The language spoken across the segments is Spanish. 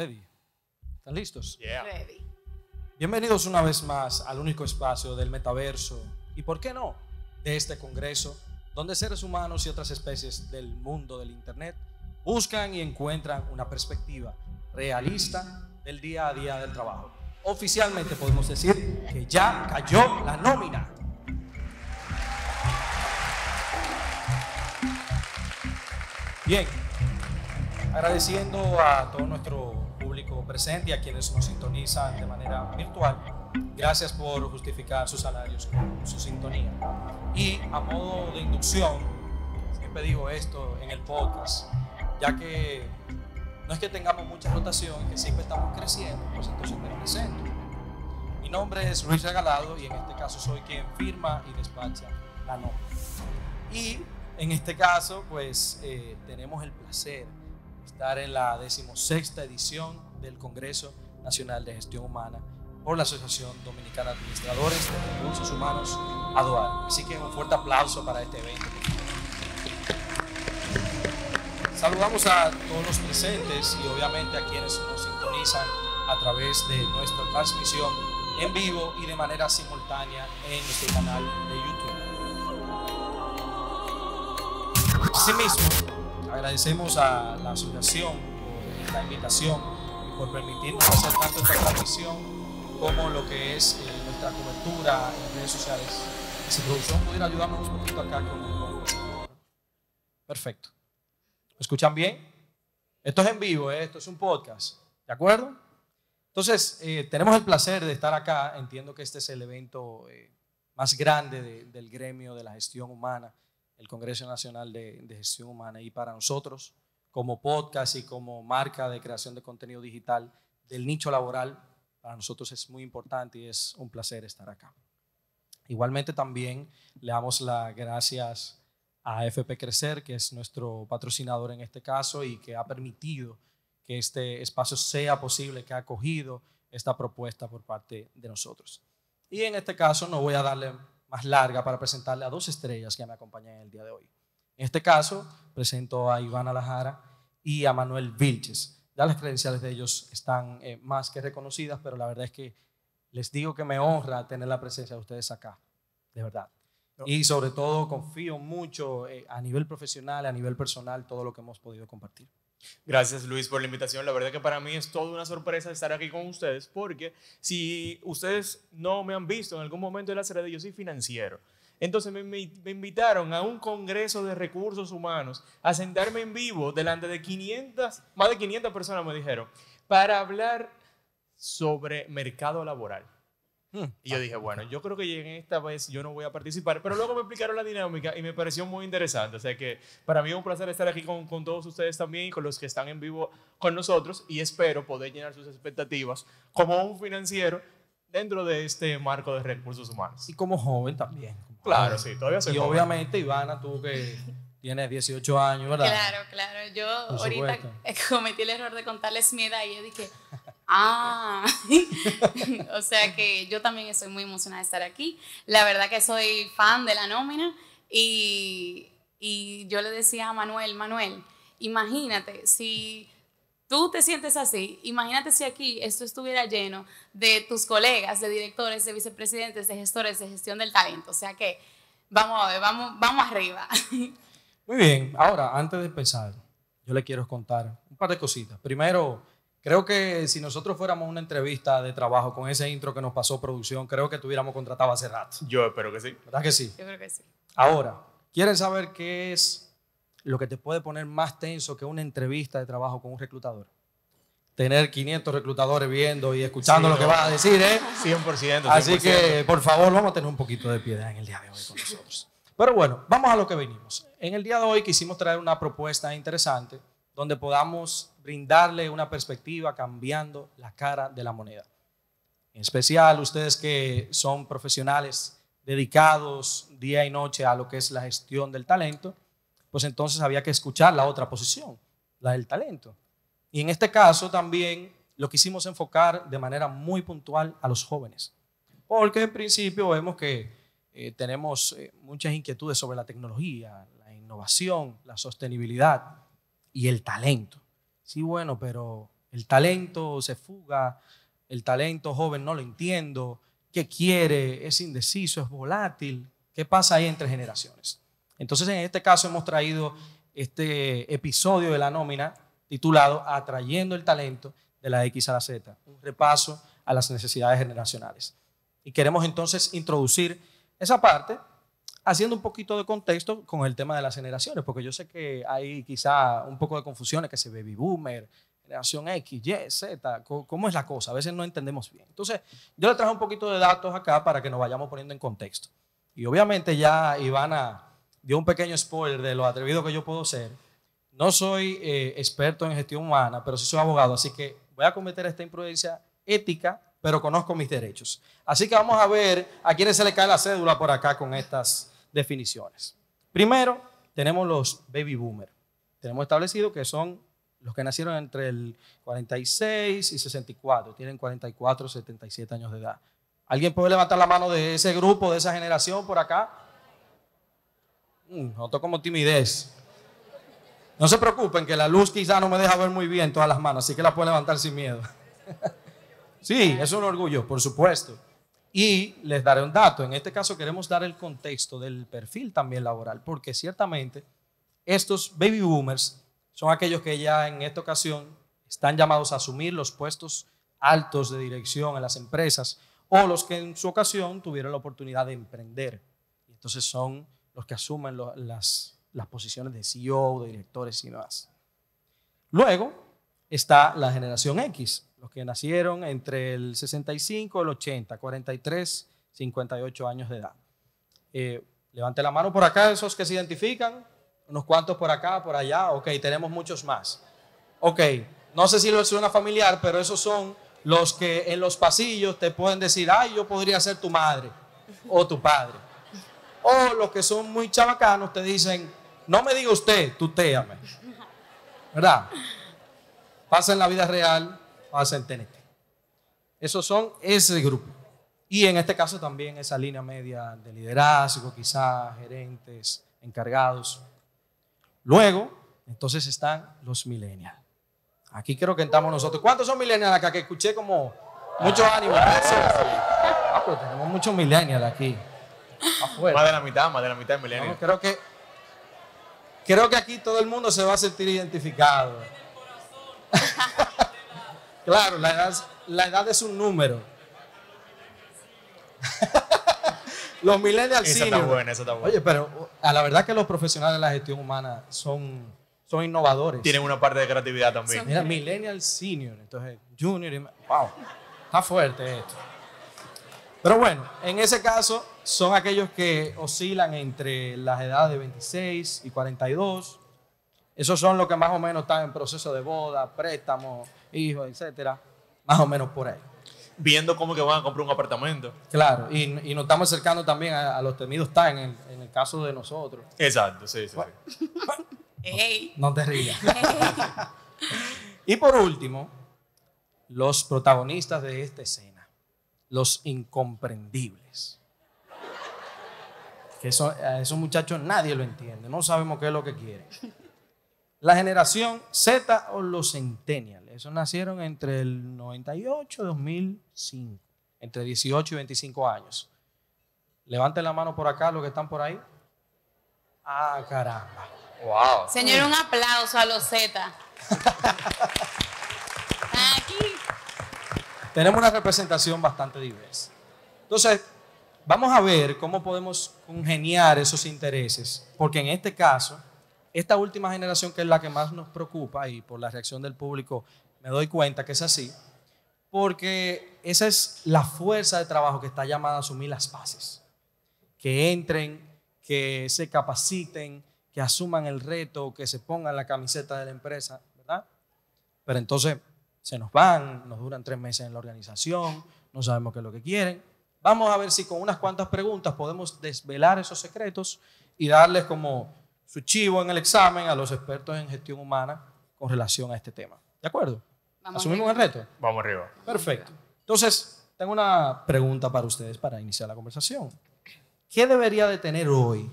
¿Están listos? Bienvenidos una vez más al único espacio del metaverso y, ¿por qué no?, de este congreso, donde seres humanos y otras especies del mundo del Internet buscan y encuentran una perspectiva realista del día a día del trabajo. Oficialmente podemos decir que ya cayó la nómina. Bien, agradeciendo a todo nuestro presente a quienes nos sintonizan de manera virtual, gracias por justificar sus salarios con su sintonía. Y a modo de inducción, siempre digo esto en el podcast, ya que no es que tengamos mucha rotación, que siempre estamos creciendo, pues entonces me presento. Mi nombre es Luis Regalado y en este caso soy quien firma y despacha la nota. Y en este caso, pues eh, tenemos el placer de estar en la decimosexta edición del Congreso Nacional de Gestión Humana por la Asociación Dominicana de Administradores de Recursos Humanos, Aduar. Así que un fuerte aplauso para este evento. Saludamos a todos los presentes y obviamente a quienes nos sintonizan a través de nuestra transmisión en vivo y de manera simultánea en nuestro canal de YouTube. Asimismo, agradecemos a la asociación por la invitación por permitirnos hacer tanto esta transmisión como lo que es eh, nuestra cobertura en redes sociales. Si producción pudiera ayudarnos un poquito acá con Perfecto. ¿Me escuchan bien? Esto es en vivo, ¿eh? esto es un podcast, ¿de acuerdo? Entonces, eh, tenemos el placer de estar acá. Entiendo que este es el evento más grande del gremio de la gestión humana, el Congreso Nacional de Gestión Humana. Y para nosotros, como podcast y como marca de creación de contenido digital del nicho laboral, para nosotros es muy importante y es un placer estar acá. Igualmente también le damos las gracias a FP Crecer, que es nuestro patrocinador en este caso y que ha permitido que este espacio sea posible, que ha acogido esta propuesta por parte de nosotros. Y en este caso no voy a darle más larga para presentarle a dos estrellas que me acompañan el día de hoy. En este caso presento a Ivana Lajara, y a Manuel Vilches. Ya las credenciales de ellos están eh, más que reconocidas, pero la verdad es que les digo que me honra tener la presencia de ustedes acá, de verdad. Y sobre todo confío mucho eh, a nivel profesional, a nivel personal, todo lo que hemos podido compartir. Gracias Luis por la invitación. La verdad que para mí es toda una sorpresa estar aquí con ustedes porque si ustedes no me han visto en algún momento de la serie, yo soy financiero. Entonces me, invitaron a un congreso de recursos humanos a sentarme en vivo delante de 500, más de 500 personas me dijeron, para hablar sobre mercado laboral. Hmm. Y yo dije, bueno, yo creo que en esta vez yo no voy a participar, pero luego me explicaron la dinámica y me pareció muy interesante. O sea que para mí es un placer estar aquí con, con todos ustedes también con los que están en vivo con nosotros y espero poder llenar sus expectativas como un financiero dentro de este marco de recursos humanos. Y como joven también. Claro, sí, todavía soy Y obviamente, Ivana, tú que tienes 18 años, ¿verdad? Claro, claro. Yo ahorita cometí el error de contarles mi edad y yo dije, ah, o sea que yo también estoy muy emocionada de estar aquí. La verdad que soy fan de la nómina y, y yo le decía a Manuel, Manuel, imagínate si tú te sientes así, imagínate si aquí esto estuviera lleno de tus colegas, de directores, de vicepresidentes, de gestores, de gestión del talento. O sea que vamos a ver, vamos, vamos arriba. Muy bien, ahora, antes de empezar, yo le quiero contar un par de cositas. Primero, creo que si nosotros fuéramos una entrevista de trabajo con ese intro que nos pasó producción, creo que tuviéramos contratado hace rato. Yo espero que sí. ¿Verdad que sí? Yo creo que sí. Ahora, ¿quieren saber qué es lo que te puede poner más tenso que una entrevista de trabajo con un reclutador. Tener 500 reclutadores viendo y escuchando lo que vas a decir, ¿eh? 100%, 100%, Así que, por favor, vamos a tener un poquito de piedad en el día de hoy con nosotros. Pero bueno, vamos a lo que venimos. En el día de hoy quisimos traer una propuesta interesante donde podamos brindarle una perspectiva cambiando la cara de la moneda. En especial ustedes que son profesionales dedicados día y noche a lo que es la gestión del talento pues entonces había que escuchar la otra posición, la del talento. Y en este caso también lo quisimos enfocar de manera muy puntual a los jóvenes, porque en principio vemos que eh, tenemos eh, muchas inquietudes sobre la tecnología, la innovación, la sostenibilidad y el talento. Sí, bueno, pero el talento se fuga, el talento joven no lo entiendo, qué quiere, es indeciso, es volátil. ¿Qué pasa ahí entre generaciones? Entonces, en este caso hemos traído este episodio de la nómina titulado Atrayendo el talento de la X a la Z, un repaso a las necesidades generacionales. Y queremos entonces introducir esa parte haciendo un poquito de contexto con el tema de las generaciones, porque yo sé que hay quizá un poco de confusiones, que se baby boomer, generación X, Y, Z, ¿cómo es la cosa? A veces no entendemos bien. Entonces, yo le traje un poquito de datos acá para que nos vayamos poniendo en contexto. Y obviamente ya Ivana dio un pequeño spoiler de lo atrevido que yo puedo ser. No soy eh, experto en gestión humana, pero sí soy abogado, así que voy a cometer esta imprudencia ética, pero conozco mis derechos. Así que vamos a ver a quiénes se le cae la cédula por acá con estas definiciones. Primero, tenemos los baby boomers. Tenemos establecido que son los que nacieron entre el 46 y 64, tienen 44, 77 años de edad. ¿Alguien puede levantar la mano de ese grupo, de esa generación por acá? Mm, noto como timidez. No se preocupen que la luz quizá no me deja ver muy bien todas las manos, así que las puedo levantar sin miedo. sí, es un orgullo, por supuesto. Y les daré un dato. En este caso queremos dar el contexto del perfil también laboral, porque ciertamente estos baby boomers son aquellos que ya en esta ocasión están llamados a asumir los puestos altos de dirección en las empresas o los que en su ocasión tuvieron la oportunidad de emprender. Entonces son los que asumen las, posiciones de CEO, de directores y demás. Luego está la generación X, los que nacieron entre el 65 y el 80, 43, 58 años de edad. Eh, levante la mano por acá, esos que se identifican, unos cuantos por acá, por allá, ok, tenemos muchos más. Ok, no sé si lo suena familiar, pero esos son los que en los pasillos te pueden decir, ay, yo podría ser tu madre o tu padre. O los que son muy chavacanos te dicen, no me diga usted, tuteame. ¿Verdad? Pasa en la vida real, pasa en TNT. Esos son ese grupo. Y en este caso también esa línea media de liderazgo, quizás gerentes, encargados. Luego, entonces están los millennials. Aquí creo que estamos nosotros. ¿Cuántos son millennials acá? Que escuché como mucho ánimo. Ah. Ah, tenemos muchos millennials aquí. Más de la mitad, más de la mitad de creo, que, creo que aquí todo el mundo se va a sentir identificado. claro, la edad, la edad es un número. los millennials eso está bueno eso está bueno Oye, pero a la verdad que los profesionales de la gestión humana son, son innovadores. Tienen una parte de creatividad también. millennial senior, entonces junior, wow, está fuerte esto. Pero bueno, en ese caso son aquellos que oscilan entre las edades de 26 y 42. Esos son los que más o menos están en proceso de boda, préstamo, hijos, etcétera. Más o menos por ahí. Viendo cómo que van a comprar un apartamento. Claro, y, nos estamos acercando también a, los temidos TAN en, el caso de nosotros. Exacto, sí, sí. Ey. no te rías. y por último, los protagonistas de esta escena los incomprendibles. Que eso, a esos muchachos nadie lo entiende, no sabemos qué es lo que quieren. La generación Z o los centennials, esos nacieron entre el 98 y 2005, entre 18 y 25 años. Levanten la mano por acá los que están por ahí. Ah, caramba. Wow. Señor, un aplauso a los Z. Tenemos una representación bastante diversa. Entonces, vamos a ver cómo podemos congeniar esos intereses, porque en este caso, esta última generación que es la que más nos preocupa y por la reacción del público me doy cuenta que es así, porque esa es la fuerza de trabajo que está llamada a asumir las bases, que entren, que se capaciten, que asuman el reto, que se pongan la camiseta de la empresa, ¿verdad? Pero entonces se nos van, nos duran tres meses en la organización, no sabemos qué es lo que quieren. Vamos a ver si con unas cuantas preguntas podemos desvelar esos secretos y darles como su chivo en el examen a los expertos en gestión humana con relación a este tema. ¿De acuerdo? ¿Asumimos el reto? Vamos arriba. Perfecto. Entonces, tengo una pregunta para ustedes para iniciar la conversación. ¿Qué debería de tener hoy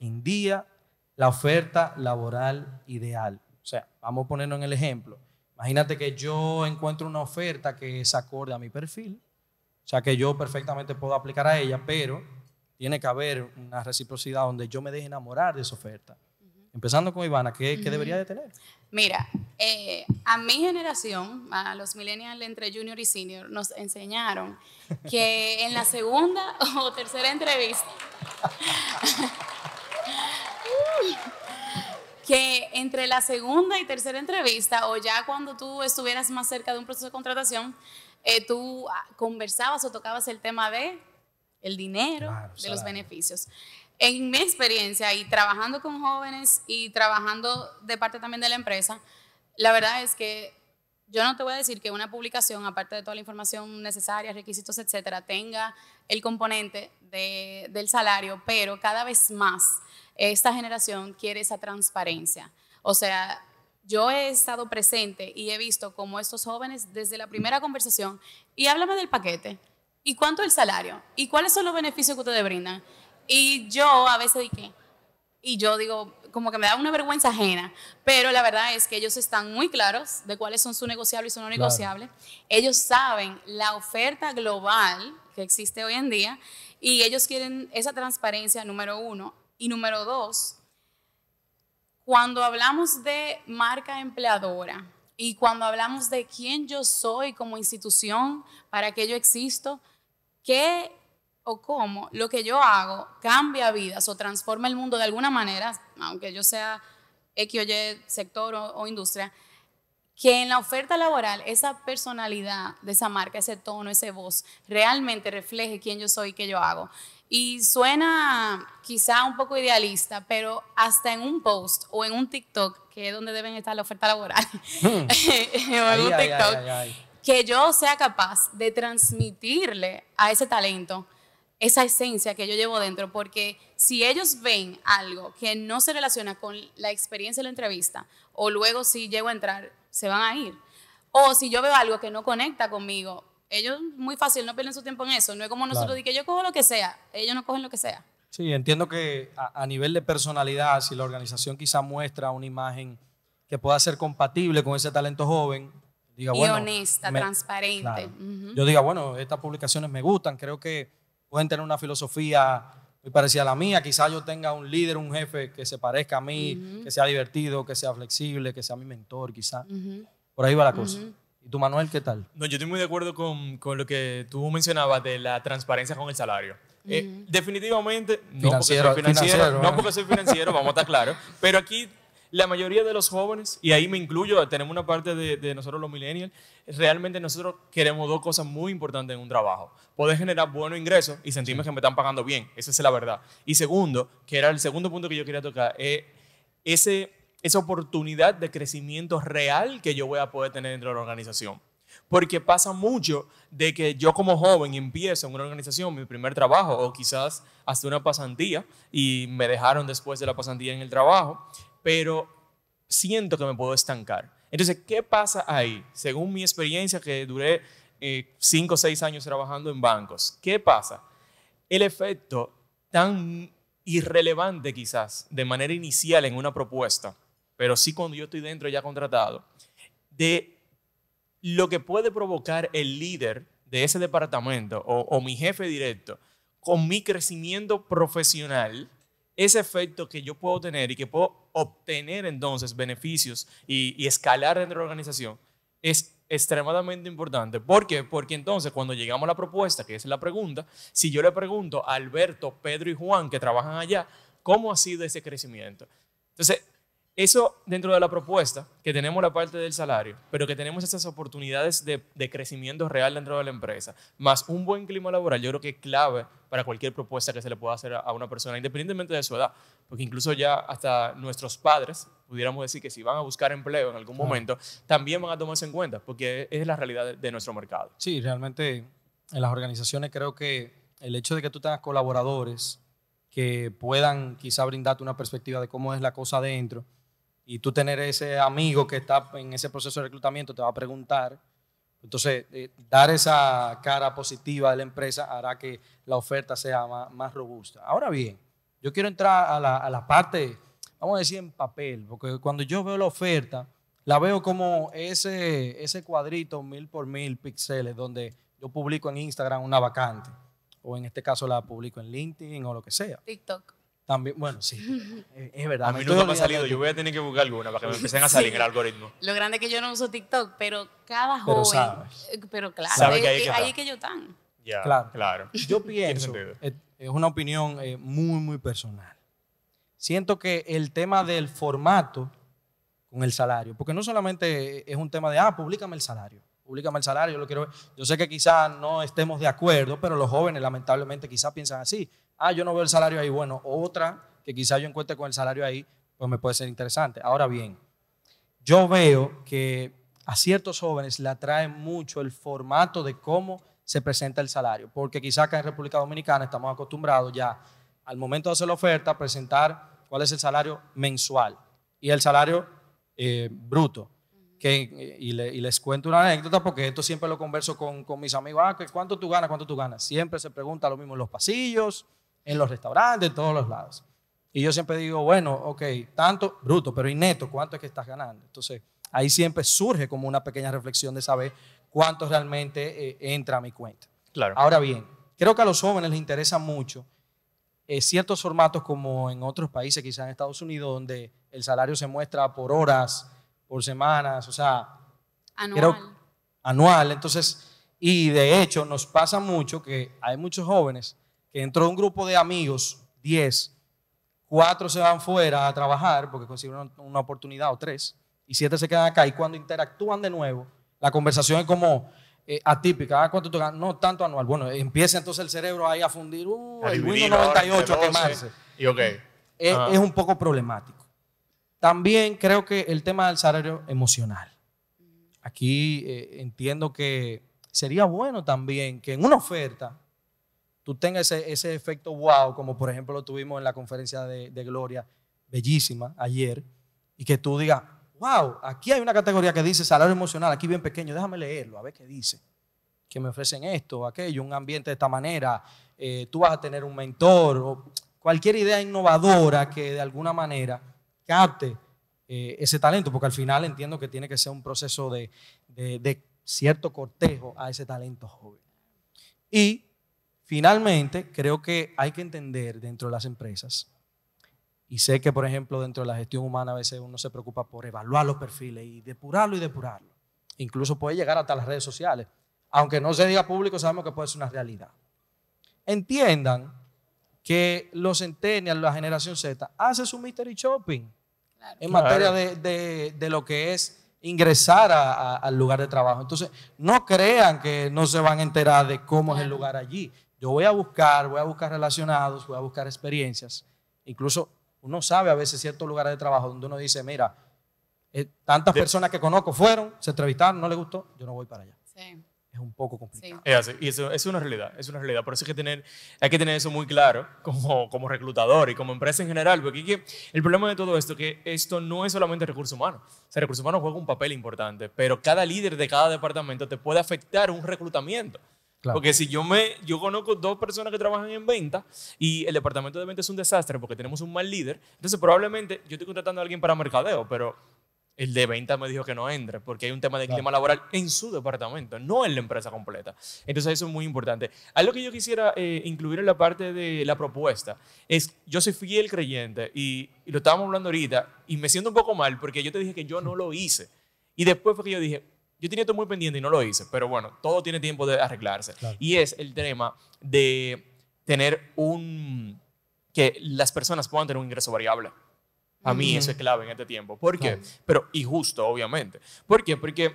en día la oferta laboral ideal? O sea, vamos a ponernos en el ejemplo. Imagínate que yo encuentro una oferta que se acorde a mi perfil, o sea que yo perfectamente puedo aplicar a ella, pero tiene que haber una reciprocidad donde yo me deje enamorar de esa oferta. Empezando con Ivana, ¿qué, debería de tener? Mira, eh, a mi generación, a los millennials entre junior y senior, nos enseñaron que en la segunda o tercera entrevista que entre la segunda y tercera entrevista, o ya cuando tú estuvieras más cerca de un proceso de contratación, eh, tú ah, conversabas o tocabas el tema de el dinero, de los beneficios. En mi experiencia y trabajando con jóvenes y trabajando de parte también de la empresa, la verdad es que yo no te voy a decir que una publicación, aparte de toda la información necesaria, requisitos, etcétera, tenga el componente del salario, pero cada vez más esta generación quiere esa transparencia. O sea, yo he estado presente y he visto cómo estos jóvenes desde la primera conversación, y háblame del paquete, y cuánto es el salario, y cuáles son los beneficios que ustedes brindan. Y yo a veces dije, y yo digo, como que me da una vergüenza ajena, pero la verdad es que ellos están muy claros de cuáles son su negociable y su no negociables. Ellos saben la oferta global que existe hoy en día y ellos quieren esa transparencia número uno y número dos, cuando hablamos de marca empleadora y cuando hablamos de quién yo soy como institución, para que yo existo, qué o cómo lo que yo hago cambia vidas o transforma el mundo de alguna manera, aunque yo sea X o Y sector o, industria, que en la oferta laboral esa personalidad de esa marca, ese tono, ese voz, realmente refleje quién yo soy y qué yo hago. Y suena quizá un poco idealista, pero hasta en un post o en un TikTok, que es donde deben estar la oferta laboral, hmm. en TikTok, que yo sea capaz de transmitirle a ese talento esa esencia que yo llevo dentro, porque si ellos ven algo que no se relaciona con la experiencia de la entrevista, o luego si llego a entrar, se van a ir. O si yo veo algo que no conecta conmigo, ellos muy fácil no pierden su tiempo en eso. No es como nosotros claro. que yo cojo lo que sea, ellos no cogen lo que sea. Sí, entiendo que a, nivel de personalidad, si la organización quizá muestra una imagen que pueda ser compatible con ese talento joven, diga, y honesta, transparente. Yo diga, bueno, estas publicaciones me gustan, creo que pueden tener una filosofía muy parecida a la mía, quizá yo tenga un líder, un jefe que se parezca a mí, que sea divertido, que sea flexible, que sea mi mentor, quizá. Por ahí va la cosa. Manuel, qué tal? No, yo estoy muy de acuerdo con, lo que tú mencionabas de la transparencia con el salario. Eh, definitivamente, no porque, soy financiero, no porque soy financiero, vamos a estar claros, pero aquí la mayoría de los jóvenes, y ahí me incluyo, tenemos una parte de, de, nosotros los millennials, realmente nosotros queremos dos cosas muy importantes en un trabajo. Poder generar buenos ingresos y sentirme que me están pagando bien, esa es la verdad. Y segundo, que era el segundo punto que yo quería tocar, eh, ese esa oportunidad de crecimiento real que yo voy a poder tener dentro de la organización. Porque pasa mucho de que yo como joven empiezo en una organización, mi primer trabajo, o quizás hasta una pasantía, y me dejaron después de la pasantía en el trabajo, pero siento que me puedo estancar. Entonces, ¿qué pasa ahí? Según mi experiencia, que duré eh, cinco o seis años trabajando en bancos, ¿qué pasa? El efecto tan irrelevante quizás de manera inicial en una propuesta pero sí cuando yo estoy dentro ya contratado, de lo que puede provocar el líder de ese departamento o, mi jefe directo con mi crecimiento profesional, ese efecto que yo puedo tener y que puedo obtener entonces beneficios y, y escalar dentro de la organización es extremadamente importante. ¿Por qué? Porque entonces cuando llegamos a la propuesta, que es la pregunta, si yo le pregunto a Alberto, Pedro y Juan que trabajan allá, ¿cómo ha sido ese crecimiento? Entonces, eso dentro de la propuesta, que tenemos la parte del salario, pero que tenemos esas oportunidades de, crecimiento real dentro de la empresa, más un buen clima laboral, yo creo que es clave para cualquier propuesta que se le pueda hacer a una persona, independientemente de su edad, porque incluso ya hasta nuestros padres, pudiéramos decir que si van a buscar empleo en algún momento, también van a tomarse en cuenta, porque es la realidad de, de nuestro mercado. Sí, realmente en las organizaciones creo que el hecho de que tú tengas colaboradores que puedan quizá brindarte una perspectiva de cómo es la cosa adentro, y tú tener ese amigo que está en ese proceso de reclutamiento te va a preguntar. Entonces, eh, dar esa cara positiva de la empresa hará que la oferta sea más, robusta. Ahora bien, yo quiero entrar a la, parte, vamos a decir en papel, porque cuando yo veo la oferta, la veo como ese, ese cuadrito mil por mil píxeles donde yo publico en Instagram una vacante, o en este caso la publico en LinkedIn o lo que sea. TikTok. También, bueno, sí, es, verdad. A mí no me ha salido, yo voy a tener que buscar alguna para que me empiecen a salir en el algoritmo. Lo grande es que yo no uso TikTok, pero cada joven, eh, pero claro, ahí, que, que yo tan. claro. claro. Yo pienso, eh, es, una opinión eh, muy, muy personal. Siento que el tema del formato con el salario, porque no solamente es un tema de, ah, públicame el salario, públicame el salario, yo lo quiero ver. Yo sé que quizás no estemos de acuerdo, pero los jóvenes lamentablemente quizás piensan así. Ah, yo no veo el salario ahí. Bueno, otra que quizás yo encuentre con el salario ahí, pues me puede ser interesante. Ahora bien, yo veo que a ciertos jóvenes le atrae mucho el formato de cómo se presenta el salario, porque quizás acá en República Dominicana estamos acostumbrados ya al momento de hacer la oferta presentar cuál es el salario mensual y el salario eh, bruto. Eh, y, les cuento una anécdota porque esto siempre lo converso con, mis amigos. Ah, ¿cuánto tú ganas? ¿Cuánto tú ganas? Siempre se pregunta lo mismo en los pasillos, en los restaurantes, en todos los lados. Y yo siempre digo, bueno, ok, tanto bruto, pero y neto, ¿cuánto es que estás ganando? Entonces, ahí siempre surge como una pequeña reflexión de saber cuánto realmente eh, entra a mi cuenta. Claro. Ahora bien, creo que a los jóvenes les interesa mucho eh, ciertos formatos como en otros países, quizás en Estados Unidos, donde el salario se muestra por horas, por semanas, o sea, anual. anual. Entonces, y de hecho nos pasa mucho que hay muchos jóvenes que dentro de un grupo de amigos, 10, 4 se van fuera a trabajar porque consiguen una oportunidad o 3, y 7 se quedan acá y cuando interactúan de nuevo, la conversación es como eh, atípica, ah, No tanto anual. Bueno, empieza entonces el cerebro ahí a fundir, uh, el 98 a quemarse. es, un poco problemático. También creo que el tema del salario emocional. Aquí eh, entiendo que sería bueno también que en una oferta tú tengas ese, efecto wow, como por ejemplo lo tuvimos en la conferencia de, Gloria, bellísima, ayer, y que tú digas, wow, aquí hay una categoría que dice salario emocional, aquí bien pequeño, déjame leerlo, a ver qué dice. Que me ofrecen esto, aquello, un ambiente de esta manera, eh, tú vas a tener un mentor, o cualquier idea innovadora que de alguna manera capte eh, ese talento, porque al final entiendo que tiene que ser un proceso de, cierto cortejo a ese talento joven. Y finalmente, creo que hay que entender dentro de las empresas y sé que, por ejemplo, dentro de la gestión humana a veces uno se preocupa por evaluar los perfiles y depurarlo y depurarlo. Incluso puede llegar hasta las redes sociales. Aunque no se diga público, sabemos que puede ser una realidad. Entiendan que los centennials, la generación Z, hace su mystery shopping en materia de, lo que es ingresar al lugar de trabajo. Entonces, no crean que no se van a enterar de cómo es el lugar allí. Yo voy a buscar, voy a buscar relacionados, voy a buscar experiencias. Incluso uno sabe a veces ciertos lugares de trabajo donde uno dice, mira, eh, tantas personas que conozco fueron, se entrevistaron, no les gustó, yo no voy para allá. Sí un poco complicado. y eso es una realidad, es una realidad. Por eso hay que tener, hay que tener eso muy claro como, como reclutador y como empresa en general, porque el problema de todo esto es que esto no es solamente recurso humano. O sea, recurso humano juega un papel importante, pero cada líder de cada departamento te puede afectar un reclutamiento. Porque si yo me, yo conozco dos personas que trabajan en venta y el departamento de venta es un desastre porque tenemos un mal líder, entonces probablemente yo estoy contratando a alguien para mercadeo, pero el de venta me dijo que no entre, porque hay un tema de clima laboral en su departamento, no en la empresa completa. Entonces eso es muy importante. Algo que yo quisiera eh, incluir en la parte de la propuesta es, yo soy fiel creyente y, lo estábamos hablando ahorita y me siento un poco mal porque yo te dije que yo no lo hice. Y después fue que yo dije, yo tenía esto muy pendiente y no lo hice, pero bueno, todo tiene tiempo de arreglarse. Y es el tema de tener un, que las personas puedan tener un ingreso variable. A mí eso es clave en este tiempo. ¿Por qué? Pero, y justo, obviamente. ¿Por qué? Porque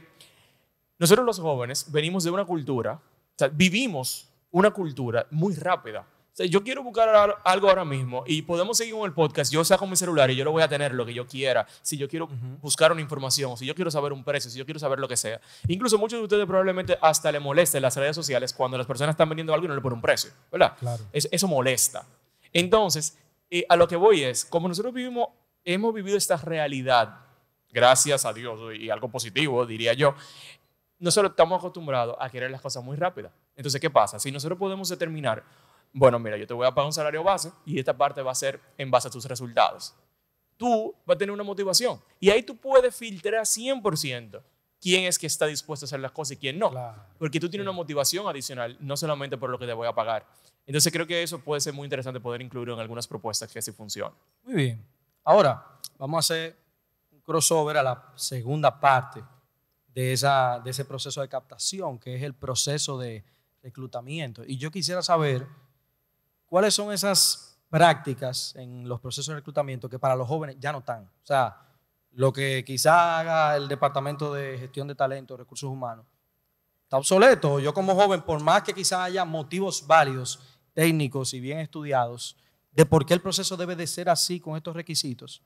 nosotros los jóvenes venimos de una cultura, o sea, vivimos una cultura muy rápida. O sea, yo quiero buscar algo ahora mismo y podemos seguir con el podcast. Yo saco mi celular y yo lo voy a tener lo que yo quiera. Si yo quiero buscar una información, si yo quiero saber un precio, si yo quiero saber lo que sea. Incluso muchos de ustedes probablemente hasta le molesta las redes sociales cuando las personas están vendiendo algo y no le ponen un precio, ¿verdad? Claro. eso molesta. Entonces, eh, a lo que voy es, como nosotros vivimos hemos vivido esta realidad, gracias a Dios, y algo positivo, diría yo, nosotros estamos acostumbrados a querer las cosas muy rápidas. Entonces, ¿qué pasa? Si nosotros podemos determinar, bueno, mira, yo te voy a pagar un salario base y esta parte va a ser en base a tus resultados. Tú vas a tener una motivación y ahí tú puedes filtrar 100% quién es que está dispuesto a hacer las cosas y quién no. Porque tú tienes una motivación adicional, no solamente por lo que te voy a pagar. Entonces creo que eso puede ser muy interesante poder incluirlo en algunas propuestas que así funcionen Muy bien. Ahora, vamos a hacer un crossover a la segunda parte de, de ese proceso de captación, que es el proceso de reclutamiento. Y yo quisiera saber cuáles son esas prácticas en los procesos de reclutamiento que para los jóvenes ya no están. O sea, lo que quizá haga el Departamento de Gestión de Talento, Recursos Humanos, está obsoleto. Yo como joven, por más que quizá haya motivos válidos, técnicos y bien estudiados, de por qué el proceso debe de ser así con estos requisitos.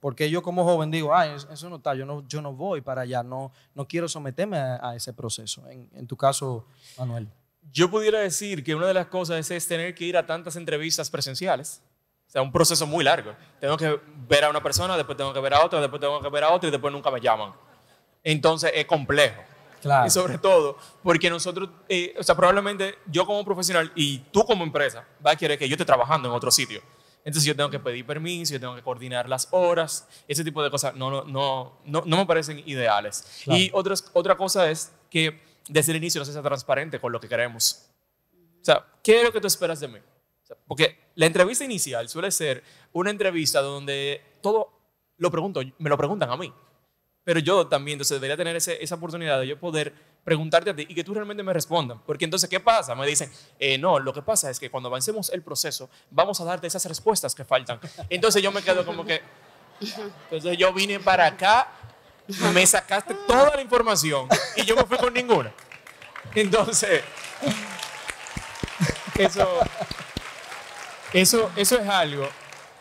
Porque yo como joven digo, ay, eso no está, yo no, yo no voy para allá, no, no quiero someterme a, ese proceso. En, tu caso, Manuel. Yo pudiera decir que una de las cosas es, es, tener que ir a tantas entrevistas presenciales. O sea, un proceso muy largo. Tengo que ver a una persona, después tengo que ver a otra, después tengo que ver a otra y después nunca me llaman. Entonces es complejo. Y sobre todo, porque nosotros, eh, o sea, probablemente yo como profesional y tú como empresa, va a querer que yo esté trabajando en otro sitio. Entonces yo tengo que pedir permiso, yo tengo que coordinar las horas, ese tipo de cosas no, no, no, no, no me parecen ideales. Y otra otra cosa es que desde el inicio no se sea transparente con lo que queremos. O sea, ¿qué es lo que tú esperas de mí? porque la entrevista inicial suele ser una entrevista donde todo lo pregunto, me lo preguntan a mí pero yo también, entonces debería tener esa oportunidad de yo poder preguntarte a ti y que tú realmente me respondas. Porque entonces, ¿qué pasa? Me dicen, eh, no, lo que pasa es que cuando avancemos el proceso, vamos a darte esas respuestas que faltan. Entonces yo me quedo como que, entonces yo vine para acá, me sacaste toda la información y yo no fui con ninguna. Entonces, eso, eso, eso es algo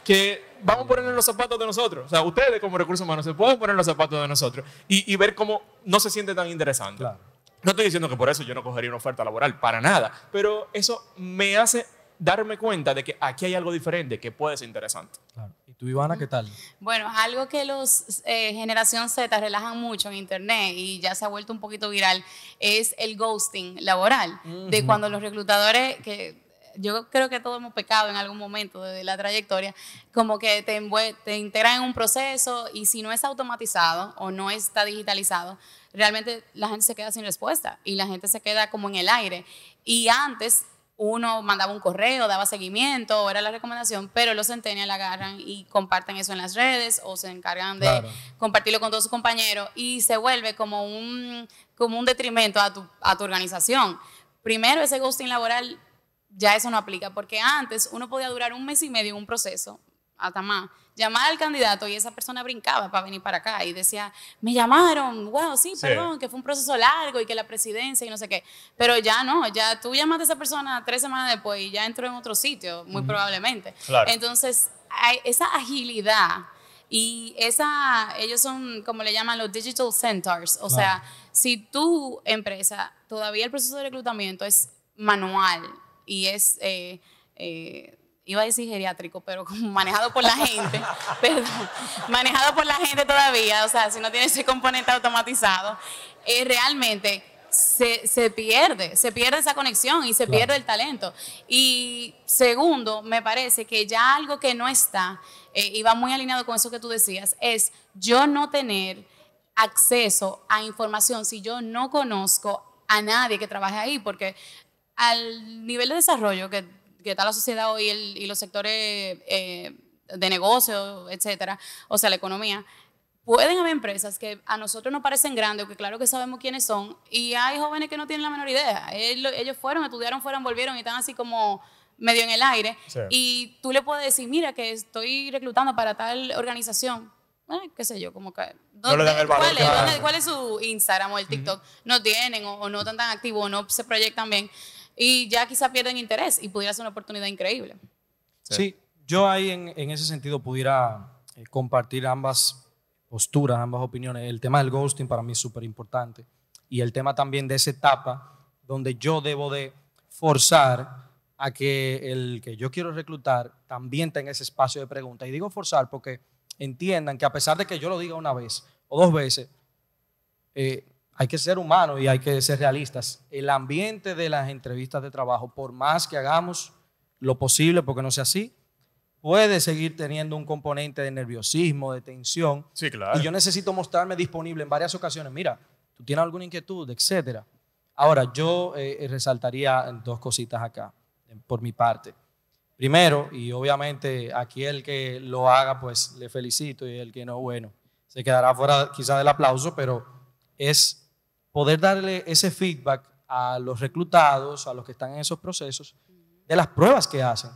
que vamos a en los zapatos de nosotros. O sea, ustedes como recursos humanos se pueden poner los zapatos de nosotros y, ver cómo no se siente tan interesante. No estoy diciendo que por eso yo no cogería una oferta laboral, para nada, pero eso me hace darme cuenta de que aquí hay algo diferente que puede ser interesante. ¿Y tú, Ivana, qué tal? Bueno, algo que los eh, generación Z relajan mucho en Internet y ya se ha vuelto un poquito viral, es el ghosting laboral, de cuando los reclutadores que yo creo que todos hemos pecado en algún momento de la trayectoria, como que te, te integran en un proceso y si no es automatizado o no está digitalizado, realmente la gente se queda sin respuesta y la gente se queda como en el aire. Y antes uno mandaba un correo, daba seguimiento, era la recomendación, pero los la agarran y comparten eso en las redes o se encargan de compartirlo con todos sus compañeros y se vuelve como un, como un detrimento a tu, a tu organización. Primero, ese ghosting laboral ya eso no aplica, porque antes uno podía durar un mes y medio en un proceso, hasta más, llamar al candidato y esa persona brincaba para venir para acá y decía, me llamaron, wow, sí, perdón, que fue un proceso largo y que la presidencia y no sé qué, pero ya no, ya tú llamaste a esa persona tres semanas después y ya entró en otro sitio, muy probablemente. Entonces, esa agilidad y esa, ellos son como le llaman los digital centers, o sea, si tu empresa, todavía el proceso de reclutamiento es manual, y es, eh, eh, iba a decir geriátrico, pero manejado por la gente, perdón, manejado por la gente todavía, o sea, si no tiene ese componente automatizado, eh, realmente se, pierde, se pierde esa conexión y se pierde el talento. Y segundo, me parece que ya algo que no está, y va muy alineado con eso que tú decías, es yo no tener acceso a información si yo no conozco a nadie que trabaje ahí, porque al nivel de desarrollo que, está la sociedad hoy y los sectores eh, de negocio, etcétera, o sea, la economía, pueden haber empresas que a nosotros nos parecen grandes, o que claro que sabemos quiénes son, y hay jóvenes que no tienen la menor idea. Ellos fueron, estudiaron, fueron, volvieron y están así como medio en el aire. Y tú le puedes decir, mira, que estoy reclutando para tal organización. Eh, qué sé yo, como que... ¿cuál, es, su Instagram o el TikTok? No tienen o no están tan activos o no se proyectan bien y ya quizá pierden interés y pudiera ser una oportunidad increíble. Sí, yo ahí en, ese sentido pudiera eh, compartir ambas posturas, ambas opiniones. El tema del ghosting para mí es súper importante y el tema también de esa etapa donde yo debo de forzar a que el que yo quiero reclutar también tenga ese espacio de pregunta. Y digo forzar porque entiendan que a pesar de que yo lo diga una vez o dos veces, eh, hay que ser humanos y hay que ser realistas. El ambiente de las entrevistas de trabajo, por más que hagamos lo posible porque no sea así, puede seguir teniendo un componente de nerviosismo, de tensión. Sí, claro. Y yo necesito mostrarme disponible en varias ocasiones. Mira, tú tienes alguna inquietud, etcétera. Ahora, yo eh, eh, resaltaría dos cositas acá, eh, por mi parte. Primero, y obviamente aquí el que lo haga, pues le felicito, y el que no, bueno, se quedará fuera quizás del aplauso, pero es poder darle ese feedback a los reclutados, a los que están en esos procesos, de las pruebas que hacen.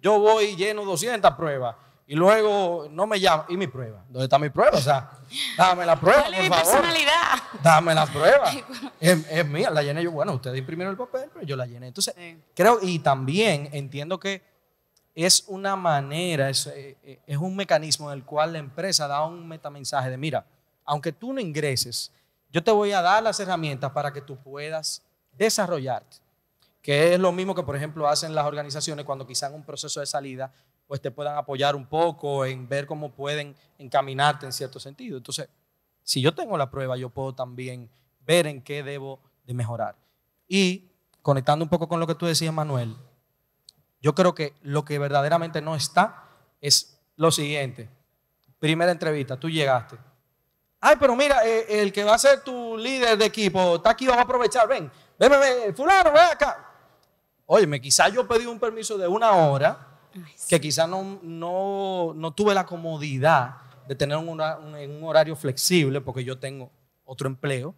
Yo voy lleno 200 pruebas y luego no me llama. ¿Y mi prueba? ¿Dónde está mi prueba? O sea, dame la prueba. ¿Cuál mi personalidad? Dame la prueba. es, mía, la llené yo. Bueno, ustedes imprimieron el papel, pero yo la llené. Entonces, creo, y también entiendo que es una manera, es, eh, eh, es un mecanismo en el cual la empresa da un metamensaje de: mira, aunque tú no ingreses, yo te voy a dar las herramientas para que tú puedas desarrollarte, que es lo mismo que, por ejemplo, hacen las organizaciones cuando quizás en un proceso de salida, pues te puedan apoyar un poco en ver cómo pueden encaminarte en cierto sentido. Entonces, si yo tengo la prueba, yo puedo también ver en qué debo de mejorar. Y conectando un poco con lo que tú decías, Manuel, yo creo que lo que verdaderamente no está es lo siguiente. Primera entrevista, tú llegaste, Ay, pero mira, eh, el que va a ser tu líder de equipo está aquí, vamos a aprovechar. Ven, ven, ven, fulano, ven acá. me quizás yo pedí un permiso de una hora, que quizás no, tuve la comodidad de tener un, horario flexible porque yo tengo otro empleo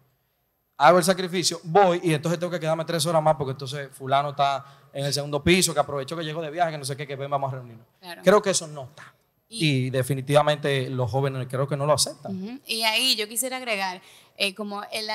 hago el sacrificio, voy y entonces tengo que quedarme tres horas más porque entonces fulano está en el segundo piso, que aprovecho que llego de viaje, que no sé qué, que ven, vamos a reunirnos. Creo que eso no está. Y, definitivamente los jóvenes creo que no lo aceptan. Y ahí yo quisiera agregar, eh, como el,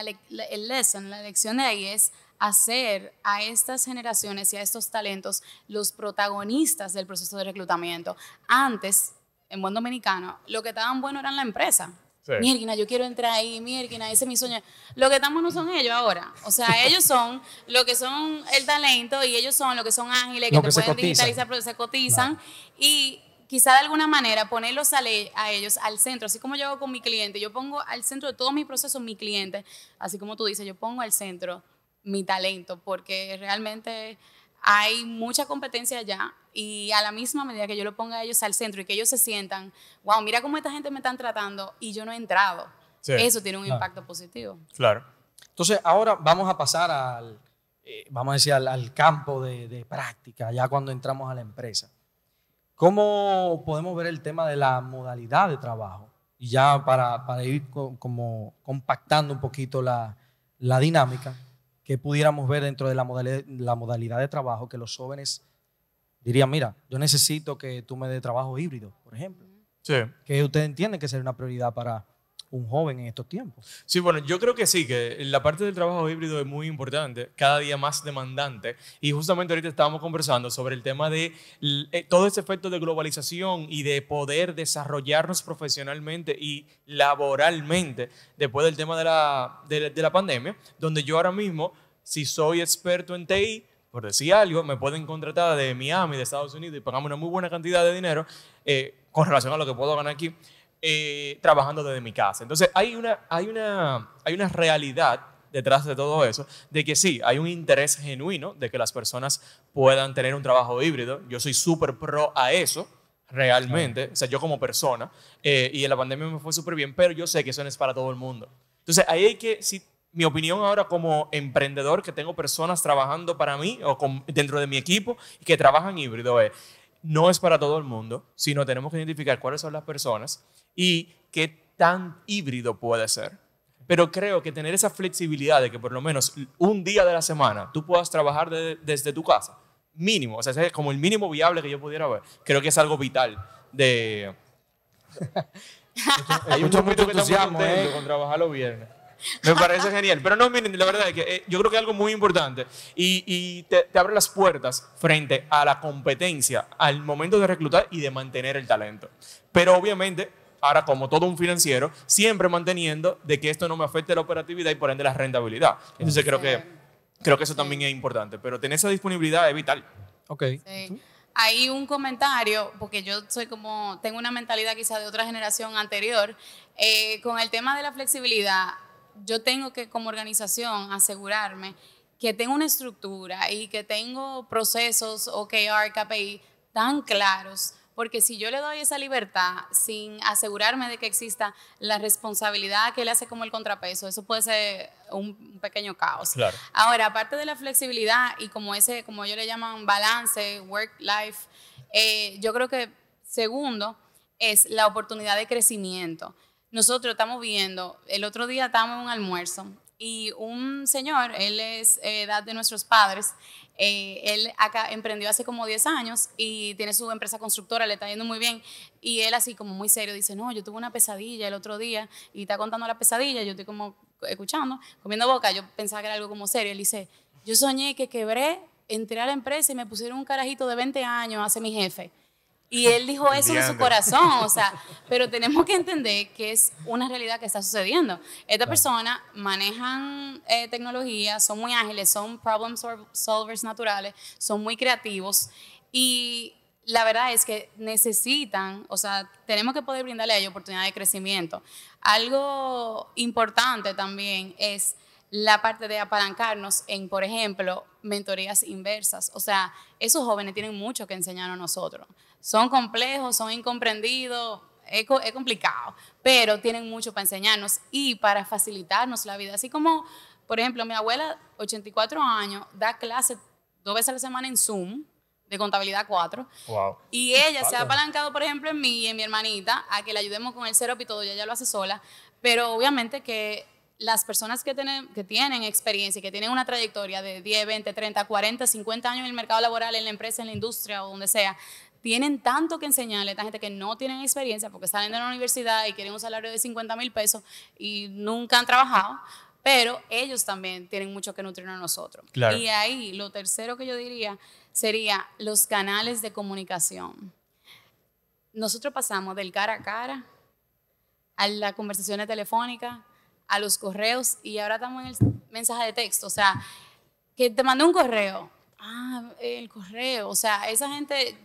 el lesson, la lección de ahí es hacer a estas generaciones y a estos talentos los protagonistas del proceso de reclutamiento. Antes, en buen dominicano, lo que estaban bueno eran la empresa. Sí. yo quiero entrar ahí, Mirgina, ese es mi sueño. Lo que estamos no son ellos ahora. O sea, ellos son lo que son el talento y ellos son lo que son ángeles, que, te pueden digitalizar, pero se cotizan. Y quizá de alguna manera ponerlos a, ellos al centro, así como yo hago con mi cliente, yo pongo al centro de todo mi proceso mi cliente, así como tú dices, yo pongo al centro mi talento, porque realmente hay mucha competencia allá y a la misma medida que yo lo ponga a ellos al centro y que ellos se sientan, wow, mira cómo esta gente me están tratando y yo no he entrado. Eso tiene un impacto positivo. Claro. Entonces, ahora vamos a pasar al, eh, vamos a decir, al, campo de práctica, ya cuando entramos a la empresa. ¿Cómo podemos ver el tema de la modalidad de trabajo? Y ya para, ir como compactando un poquito la, dinámica que pudiéramos ver dentro de la modalidad, la modalidad de trabajo, que los jóvenes dirían, mira, yo necesito que tú me des trabajo híbrido, por ejemplo. Sí. Que ustedes entienden que sería una prioridad para, un joven en estos tiempos. Sí, bueno, yo creo que sí, que la parte del trabajo híbrido es muy importante, cada día más demandante. Y justamente ahorita estábamos conversando sobre el tema de eh, todo ese efecto de globalización y de poder desarrollarnos profesionalmente y laboralmente después del tema de la, de, la pandemia, donde yo ahora mismo, si soy experto en TI, por decir algo, me pueden contratar de Miami, de Estados Unidos, y pagamos una muy buena cantidad de dinero eh, con relación a lo que puedo ganar aquí. Eh, trabajando desde mi casa. Entonces hay una, hay, una, hay una realidad detrás de todo eso, de que sí, hay un interés genuino de que las personas puedan tener un trabajo híbrido. Yo soy súper pro a eso, realmente, o sea, yo como persona, eh, y en la pandemia me fue súper bien, pero yo sé que eso no es para todo el mundo. Entonces, ahí hay que, si, mi opinión ahora como emprendedor, que tengo personas trabajando para mí o dentro de mi equipo y que trabajan híbrido, es, no es para todo el mundo, sino tenemos que identificar cuáles son las personas y qué tan híbrido puede ser. Pero creo que tener esa flexibilidad de que por lo menos un día de la semana tú puedas trabajar desde tu casa, mínimo, o sea, es como el mínimo viable que yo pudiera ver, creo que es algo vital de... Hay mucho, mucho, ¿eh? con trabajar los viernes. Me parece genial. Pero no, miren, la verdad es que eh, yo creo que es algo muy importante y, te, abre las puertas frente a la competencia al momento de reclutar y de mantener el talento. Pero obviamente, ahora como todo un financiero, siempre manteniendo de que esto no me afecte la operatividad y por ende la rentabilidad. Entonces creo que, creo que eso también es importante. Pero tener esa disponibilidad es vital. Ok. hay un comentario, porque yo soy como, tengo una mentalidad quizá de otra generación anterior, eh, con el tema de la flexibilidad yo tengo que como organización asegurarme que tengo una estructura y que tengo procesos OKR, KPI tan claros, porque si yo le doy esa libertad sin asegurarme de que exista la responsabilidad que le hace como el contrapeso, eso puede ser un pequeño caos. Ahora, aparte de la flexibilidad y como como ellos le llaman balance, work-life, eh, yo creo que segundo es la oportunidad de crecimiento nosotros estamos viendo, el otro día estábamos en un almuerzo y un señor, él es eh, edad de nuestros padres, eh, él acá emprendió hace como 10 años y tiene su empresa constructora, le está yendo muy bien. Y él así como muy serio dice, no, yo tuve una pesadilla el otro día y está contando la pesadilla, yo estoy como escuchando, comiendo boca, yo pensaba que era algo como serio. Él dice, yo soñé que quebré, entré a la empresa y me pusieron un carajito de 20 años hace mi jefe. Y él dijo eso en su corazón, o sea, pero tenemos que entender que es una realidad que está sucediendo. Esta persona manejan eh, tecnología, son muy ágiles, son problem solvers naturales, son muy creativos y la verdad es que necesitan, o sea, tenemos que poder brindarle a oportunidad de crecimiento. Algo importante también es la parte de apalancarnos en, por ejemplo, mentorías inversas. O sea, esos jóvenes tienen mucho que enseñar a nosotros son complejos, son incomprendidos, es, complicado, pero tienen mucho para enseñarnos y para facilitarnos la vida. Así como, por ejemplo, mi abuela, 84 años, da clase dos veces a la semana en Zoom de contabilidad 4. Y ella se ha apalancado, por ejemplo, en mí y en mi hermanita, a que la ayudemos con el cero y todo, y ella lo hace sola, pero obviamente que las personas que tienen, que tienen experiencia, que tienen una trayectoria de 10, 20, 30, 40, 50 años en el mercado laboral, en la empresa, en la industria o donde sea, tienen tanto que enseñarle a esta gente que no tienen experiencia porque salen de la universidad y quieren un salario de 50 mil pesos y nunca han trabajado, pero ellos también tienen mucho que nutrir a nosotros. Y ahí lo tercero que yo diría sería los canales de comunicación. Nosotros pasamos del cara a cara a las conversaciones telefónicas, a los correos y ahora estamos en el mensaje de texto, o sea, que te mandó un correo. Ah, el correo, o sea, esa gente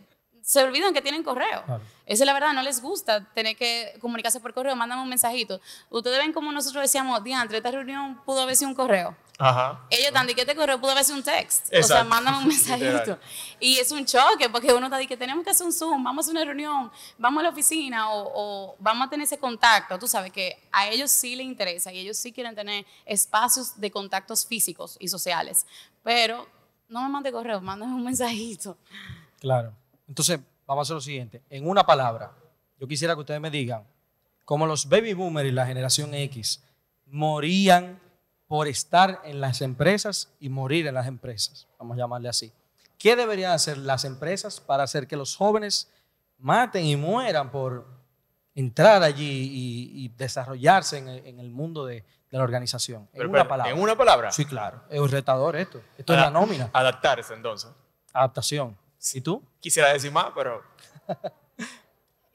se olvidan que tienen correo. Esa es la verdad, no les gusta tener que comunicarse por correo, Mándame un mensajito. Ustedes ven como nosotros decíamos, entre esta reunión pudo haber un correo. Ajá. Ellos están, que este correo pudo haber un texto. O sea, mándame un mensajito. y es un choque, porque uno está, que tenemos que hacer un Zoom, vamos a una reunión, vamos a la oficina o, vamos a tener ese contacto. Tú sabes que a ellos sí les interesa y ellos sí quieren tener espacios de contactos físicos y sociales. Pero no me mande correo, mándame un mensajito. Claro. Entonces, vamos a hacer lo siguiente. En una palabra, yo quisiera que ustedes me digan, como los baby boomers y la generación X morían por estar en las empresas y morir en las empresas, vamos a llamarle así. ¿Qué deberían hacer las empresas para hacer que los jóvenes maten y mueran por entrar allí y, desarrollarse en el, mundo de, la organización? En una palabra. ¿En una palabra? Sí, claro. Es un retador esto. Esto es la nómina. Adaptarse entonces. Adaptación. ¿Y tú? Quisiera decir más, pero...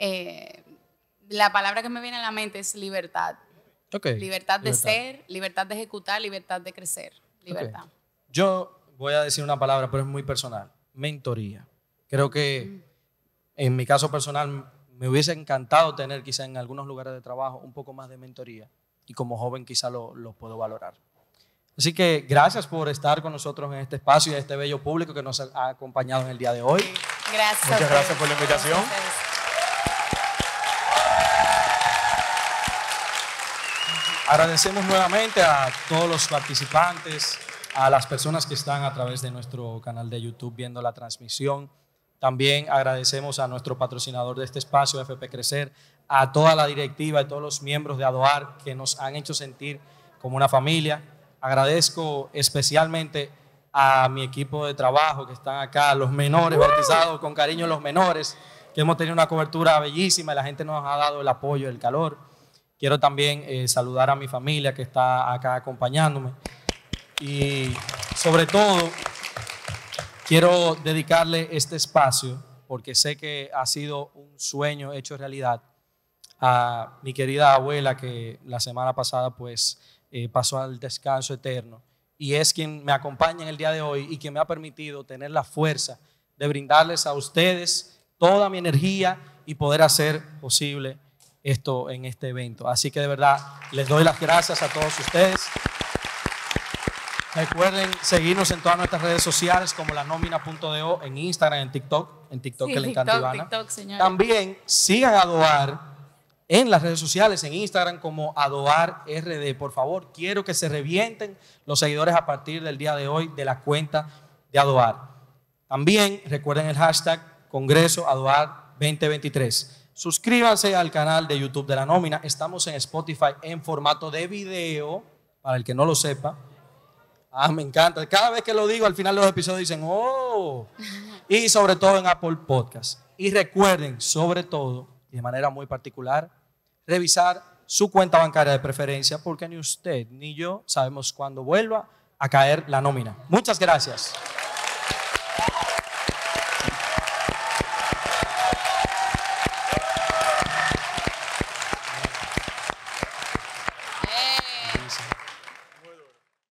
Eh, la palabra que me viene a la mente es libertad. Libertad de ser, libertad de ejecutar, libertad de crecer. Libertad. Yo voy a decir una palabra, pero es muy personal. Mentoría. Creo que mm. en mi caso personal me hubiese encantado tener quizá en algunos lugares de trabajo un poco más de mentoría y como joven quizá los lo puedo valorar. Así que gracias por estar con nosotros en este espacio y a este bello público que nos ha acompañado en el día de hoy. Muchas gracias por la invitación. Agradecemos nuevamente a todos los participantes, a las personas que están a través de nuestro canal de YouTube viendo la transmisión. También agradecemos a nuestro patrocinador de este espacio, FP Crecer, a toda la directiva y todos los miembros de ADOAR que nos han hecho sentir como una familia. Agradezco especialmente a mi equipo de trabajo que están acá, los menores, bautizados con cariño los menores, que hemos tenido una cobertura bellísima y la gente nos ha dado el apoyo, el calor. Quiero también eh, saludar a mi familia que está acá acompañándome. Y sobre todo, quiero dedicarle este espacio, porque sé que ha sido un sueño hecho realidad, a mi querida abuela que la semana pasada pues eh, pasó al descanso eterno. Y es quien me acompaña en el día de hoy y quien me ha permitido tener la fuerza de brindarles a ustedes toda mi energía y poder hacer posible esto en este evento. Así que de verdad les doy las gracias a todos ustedes. Recuerden seguirnos en todas nuestras redes sociales como la nómina.do en Instagram, en TikTok, en TikTok que le encanta Ivana. También sigan a Doar en las redes sociales, en Instagram como Adoar RD. Por favor, quiero que se revienten los seguidores a partir del día de hoy de la cuenta de Adoar. También recuerden el hashtag Congreso Adoar 2023. Suscríbanse al canal de YouTube de la nómina. Estamos en Spotify en formato de video, para el que no lo sepa. Ah, me encanta. Cada vez que lo digo al final de los episodios dicen, oh. Y sobre todo en Apple Podcast. Y recuerden, sobre todo, y de manera muy particular, revisar su cuenta bancaria de preferencia, porque ni usted ni yo sabemos cuándo vuelva a caer la nómina. Muchas gracias.